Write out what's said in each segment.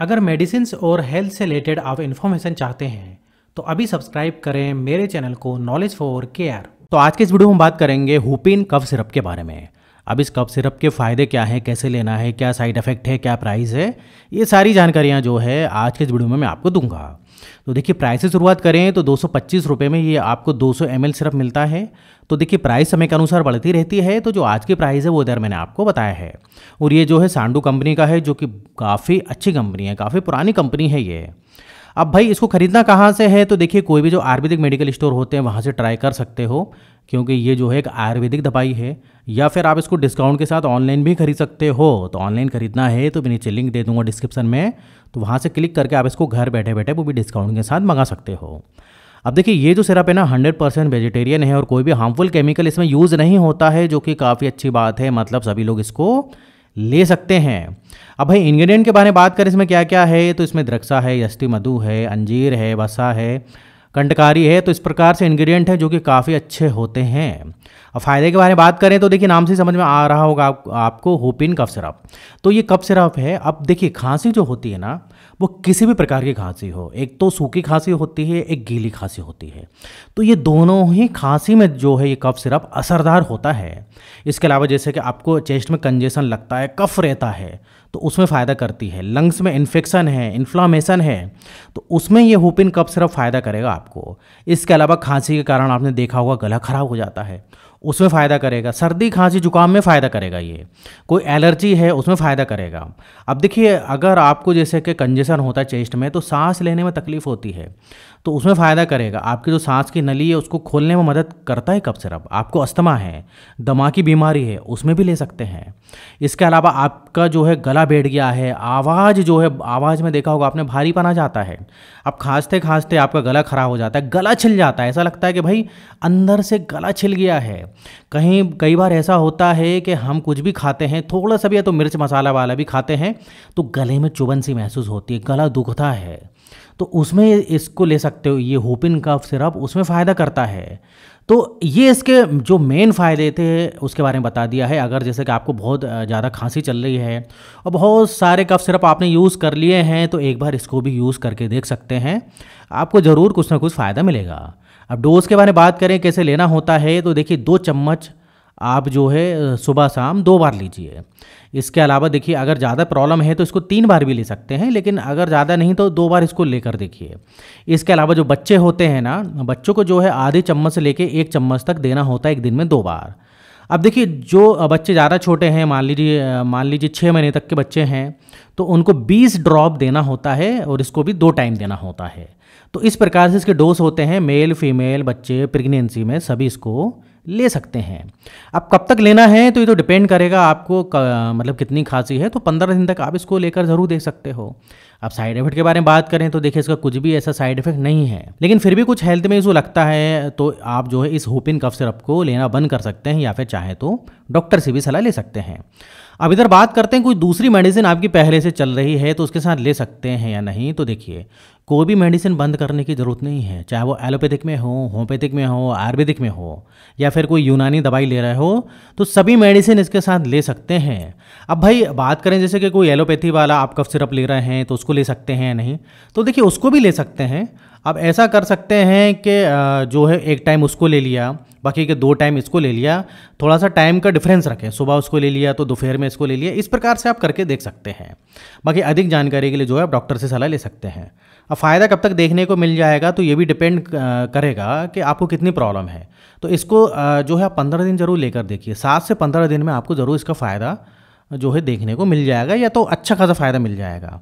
अगर मेडिसिन और हेल्थ से रिलेटेड आप इन्फॉर्मेशन चाहते हैं तो अभी सब्सक्राइब करें मेरे चैनल को नॉलेज फॉर केयर तो आज के इस वीडियो में बात करेंगे हुपिन कफ सिरप के बारे में अब इस कफ सिरप के फ़ायदे क्या हैं कैसे लेना है क्या साइड इफ़ेक्ट है क्या प्राइस है ये सारी जानकारियाँ जो है आज के इस वीडियो में मैं आपको दूंगा तो देखिए प्राइस से शुरुआत करें तो दो रुपए में ये आपको 200 सौ सिर्फ मिलता है तो देखिए प्राइस समय के अनुसार बढ़ती रहती है तो जो आज की प्राइस है वो इधर मैंने आपको बताया है और ये जो है सांडू कंपनी का है जो कि काफ़ी अच्छी कंपनी है काफ़ी पुरानी कंपनी है ये अब भाई इसको खरीदना कहाँ से है तो देखिए कोई भी जो आयुर्वेदिक मेडिकल स्टोर होते हैं वहाँ से ट्राई कर सकते हो क्योंकि ये जो है एक आयुर्वेदिक दवाई है या फिर आप इसको डिस्काउंट के साथ ऑनलाइन भी खरीद सकते हो तो ऑनलाइन खरीदना है तो मैं नीचे लिंक दे दूंगा डिस्क्रिप्शन में तो वहाँ से क्लिक करके आप इसको घर बैठे बैठे वो भी डिस्काउंट के साथ मंगा सकते हो अब देखिए ये जो सिरप है ना 100 परसेंट वेजिटेरियन है और कोई भी हार्मफुल केमिकल इसमें यूज़ नहीं होता है जो कि काफ़ी अच्छी बात है मतलब सभी लोग इसको ले सकते हैं अब भाई इंग्रेडिएंट के बारे में बात करें इसमें क्या क्या है तो इसमें द्रक्षा है यष्टि मधु है अंजीर है वसा है कंटकारी है तो इस प्रकार से इंग्रेडिएंट हैं जो कि काफ़ी अच्छे होते हैं अब फायदे के बारे में बात करें तो देखिए नाम से समझ में आ रहा होगा आप, आपको होपिन कफ सिरप तो ये कफ सिरप है अब देखिए खांसी जो होती है ना वो किसी भी प्रकार की खांसी हो एक तो सूखी खांसी होती है एक गीली खांसी होती है तो ये दोनों ही खांसी में जो है ये कफ सिरप असरदार होता है इसके अलावा जैसे कि आपको चेस्ट में कंजेशन लगता है कफ रहता है तो उसमें फ़ायदा करती है लंग्स में इन्फेक्शन है इन्फ्लामेशन है तो उसमें ये होपिन कफ सिरप फ़ायदा करेगा आपको इसके अलावा खांसी के कारण आपने देखा होगा गला खराब हो जाता है उसमें फ़ायदा करेगा सर्दी खांसी जुकाम में फ़ायदा करेगा ये कोई एलर्जी है उसमें फ़ायदा करेगा अब देखिए अगर आपको जैसे कि कंजेशन होता है चेस्ट में तो सांस लेने में तकलीफ़ होती है तो उसमें फ़ायदा करेगा आपकी जो सांस की नली है उसको खोलने में मदद करता है कब सिरप आपको अस्थमा है दमा की बीमारी है उसमें भी ले सकते हैं इसके अलावा आपका जो है गला बैठ गया है आवाज़ जो है आवाज़ में देखा होगा आपने भारी पना जाता है अब खांसते खांसते आपका गला खराब हो जाता है गला छिल जाता है ऐसा लगता है कि भाई अंदर से गला छिल गया है कहीं कई बार ऐसा होता है कि हम कुछ भी खाते हैं थोड़ा सा भी या तो मिर्च मसाला वाला भी खाते हैं तो गले में चुभन सी महसूस होती है गला दुखता है तो उसमें इसको ले सकते हो ये होपिन का सिरप उसमें फ़ायदा करता है तो ये इसके जो मेन फ़ायदे थे उसके बारे में बता दिया है अगर जैसे कि आपको बहुत ज़्यादा खांसी चल रही है और बहुत सारे कफ सिरप आपने यूज़ कर लिए हैं तो एक बार इसको भी यूज़ करके देख सकते हैं आपको ज़रूर कुछ ना कुछ फ़ायदा मिलेगा अब डोज के बारे में बात करें कैसे लेना होता है तो देखिए दो चम्मच आप जो है सुबह शाम दो बार लीजिए इसके अलावा देखिए अगर ज़्यादा प्रॉब्लम है तो इसको तीन बार भी ले सकते हैं लेकिन अगर ज़्यादा नहीं तो दो बार इसको लेकर देखिए इसके अलावा जो बच्चे होते हैं ना बच्चों को जो है आधे चम्मच से लेके एक चम्मच तक देना होता है एक दिन में दो बार अब देखिए जो बच्चे ज़्यादा छोटे हैं मान लीजिए मान लीजिए छः महीने तक के बच्चे हैं तो उनको 20 ड्रॉप देना होता है और इसको भी दो टाइम देना होता है तो इस प्रकार से इसके डोज होते हैं मेल फीमेल बच्चे प्रेगनेंसी में सभी इसको ले सकते हैं अब कब तक लेना है तो ये तो डिपेंड करेगा आपको मतलब कितनी खांसी है तो पंद्रह दिन तक आप इसको लेकर ज़रूर देख सकते हो अब साइड इफेक्ट के बारे में बात करें तो देखिए इसका कुछ भी ऐसा साइड इफेक्ट नहीं है लेकिन फिर भी कुछ हेल्थ में इशू लगता है तो आप जो है इस होपिन कफ सिरप को लेना बंद कर सकते हैं या फिर चाहे तो डॉक्टर से भी सलाह ले सकते हैं अब इधर बात करते हैं कोई दूसरी मेडिसिन आपकी पहले से चल रही है तो उसके साथ ले सकते हैं या नहीं तो देखिए कोई भी मेडिसिन बंद करने की ज़रूरत नहीं है चाहे वो एलोपैथिक में हो होम्योपैथिक में हो आयुर्वेदिक में हो या फिर कोई यूनानी दवाई ले रहे हो तो सभी मेडिसिन इसके साथ ले सकते हैं अब भाई बात करें जैसे कि कोई एलोपैथी वाला आप कफ सिरप ले रहे हैं तो उसको ले सकते हैं या नहीं तो देखिए उसको भी ले सकते हैं अब ऐसा कर सकते हैं कि जो है एक टाइम उसको ले लिया बाकी के दो टाइम इसको ले लिया थोड़ा सा टाइम का डिफरेंस रखें सुबह उसको ले लिया तो दोपहर में इसको ले लिया इस प्रकार से आप करके देख सकते हैं बाकी अधिक जानकारी के लिए जो है आप डॉक्टर से सलाह ले सकते हैं अब फ़ायदा कब तक देखने को मिल जाएगा तो ये भी डिपेंड करेगा कि आपको कितनी प्रॉब्लम है तो इसको जो है आप पंद्रह दिन ज़रूर लेकर देखिए सात से पंद्रह दिन में आपको ज़रूर इसका फ़ायदा जो है देखने को मिल जाएगा या तो अच्छा खासा फ़ायदा मिल जाएगा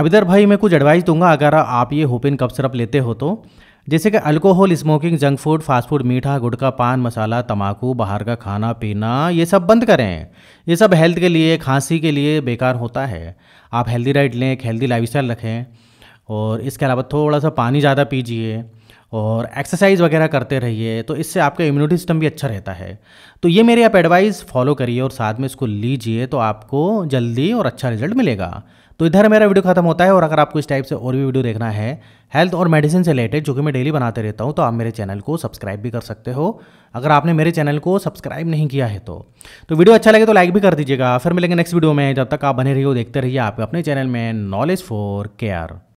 अब इधर भाई मैं कुछ एडवाइस दूंगा अगर आप ये होपिन कप सिरप लेते हो तो जैसे कि alcohol smoking junk food fast food मीठा गुटखा पान मसाला तंबाकू बाहर का खाना पीना ये सब बंद करें ये सब हेल्थ के लिए खांसी के लिए बेकार होता है आप हेल्दी डाइट लें एक हेल्दी लाइफ रखें और इसके अलावा थोड़ा सा पानी ज़्यादा पीजिए और एक्सरसाइज वगैरह करते रहिए तो इससे आपका इम्यूनिटी सिस्टम भी अच्छा रहता है तो ये मेरे आप एडवाइस फॉलो करिए और साथ में इसको लीजिए तो आपको जल्दी और अच्छा रिजल्ट मिलेगा तो इधर मेरा वीडियो खत्म होता है और अगर आपको इस टाइप से और भी वीडियो देखना है हेल्थ और मेडिसिन से रिलेटेड जो कि मैं डेली बनाते रहता हूँ तो आप मेरे चैनल को सब्सक्राइब भी कर सकते हो अगर आपने मेरे चैनल को सब्सक्राइब नहीं किया है तो तो वीडियो अच्छा लगे तो लाइक भी कर दीजिएगा फिर मिलेंगे नेक्स्ट वीडियो में जब तक आप बने रहिए देखते रहिए आप अपने चैनल में नॉलेज फॉर केयर